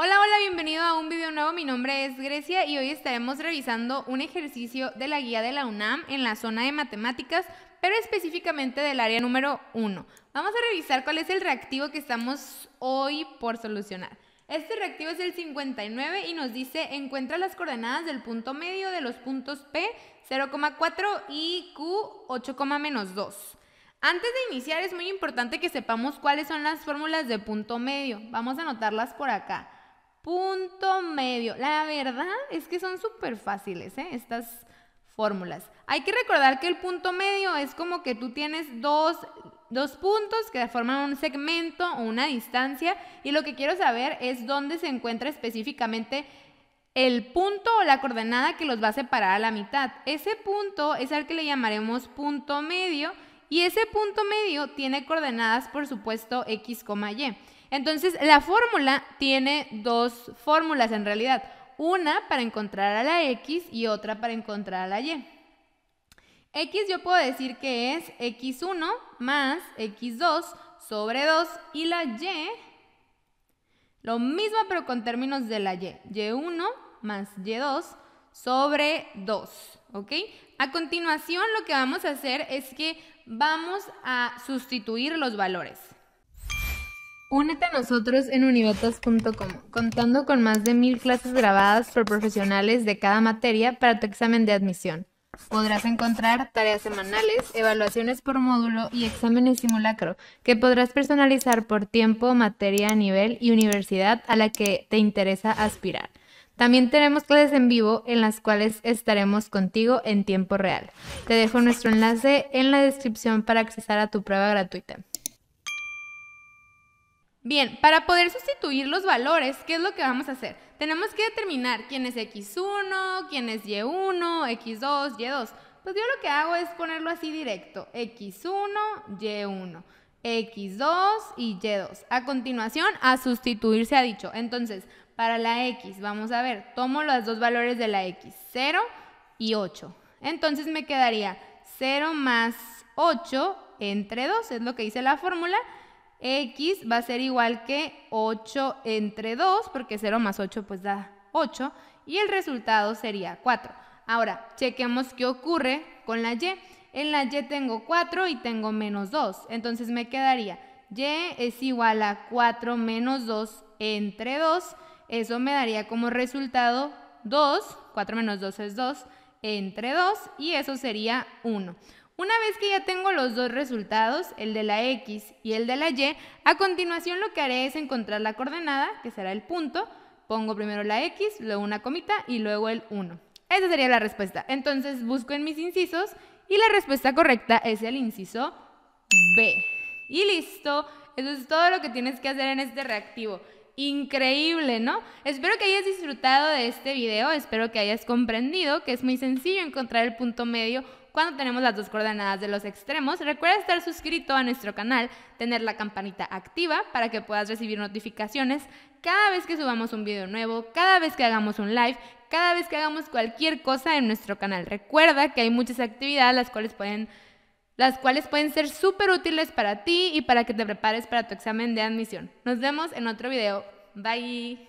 Hola, hola, bienvenido a un video nuevo. Mi nombre es Grecia y hoy estaremos revisando un ejercicio de la guía de la UNAM en la zona de matemáticas, pero específicamente del área número 1. Vamos a revisar cuál es el reactivo que estamos hoy por solucionar. Este reactivo es el 59 y nos dice encuentra las coordenadas del punto medio de los puntos P 0,4 y Q 8,-2. Antes de iniciar es muy importante que sepamos cuáles son las fórmulas de punto medio. Vamos a anotarlas por acá punto medio. La verdad es que son súper fáciles ¿eh? estas fórmulas. Hay que recordar que el punto medio es como que tú tienes dos, dos puntos que forman un segmento o una distancia y lo que quiero saber es dónde se encuentra específicamente el punto o la coordenada que los va a separar a la mitad. Ese punto es al que le llamaremos punto medio y ese punto medio tiene coordenadas, por supuesto, x, y. Entonces, la fórmula tiene dos fórmulas en realidad. Una para encontrar a la x y otra para encontrar a la y. x yo puedo decir que es x1 más x2 sobre 2 y la y, lo mismo pero con términos de la y. y1 más y2 sobre 2, ¿ok? A continuación lo que vamos a hacer es que vamos a sustituir los valores. Únete a nosotros en univetas.com, contando con más de mil clases grabadas por profesionales de cada materia para tu examen de admisión. Podrás encontrar tareas semanales, evaluaciones por módulo y exámenes simulacro que podrás personalizar por tiempo, materia, nivel y universidad a la que te interesa aspirar. También tenemos clases en vivo en las cuales estaremos contigo en tiempo real. Te dejo nuestro enlace en la descripción para accesar a tu prueba gratuita. Bien, para poder sustituir los valores, ¿qué es lo que vamos a hacer? Tenemos que determinar quién es X1, quién es Y1, X2, Y2. Pues yo lo que hago es ponerlo así directo, X1, Y1. X2 y Y2. A continuación, a sustituirse ha dicho. Entonces, para la X, vamos a ver, tomo los dos valores de la X, 0 y 8. Entonces me quedaría 0 más 8 entre 2, es lo que dice la fórmula. X va a ser igual que 8 entre 2, porque 0 más 8 pues da 8. Y el resultado sería 4. Ahora, chequemos qué ocurre con la Y en la y tengo 4 y tengo menos 2. Entonces me quedaría y es igual a 4 menos 2 entre 2. Eso me daría como resultado 2. 4 menos 2 es 2 entre 2 y eso sería 1. Una vez que ya tengo los dos resultados, el de la X y el de la Y, a continuación lo que haré es encontrar la coordenada, que será el punto. Pongo primero la X, luego una comita y luego el 1. Esa sería la respuesta. Entonces busco en mis incisos y la respuesta correcta es el inciso B. Y listo, eso es todo lo que tienes que hacer en este reactivo. Increíble, ¿no? Espero que hayas disfrutado de este video, espero que hayas comprendido que es muy sencillo encontrar el punto medio cuando tenemos las dos coordenadas de los extremos. Recuerda estar suscrito a nuestro canal, tener la campanita activa para que puedas recibir notificaciones cada vez que subamos un video nuevo, cada vez que hagamos un live cada vez que hagamos cualquier cosa en nuestro canal. Recuerda que hay muchas actividades las cuales pueden, las cuales pueden ser súper útiles para ti y para que te prepares para tu examen de admisión. Nos vemos en otro video. Bye.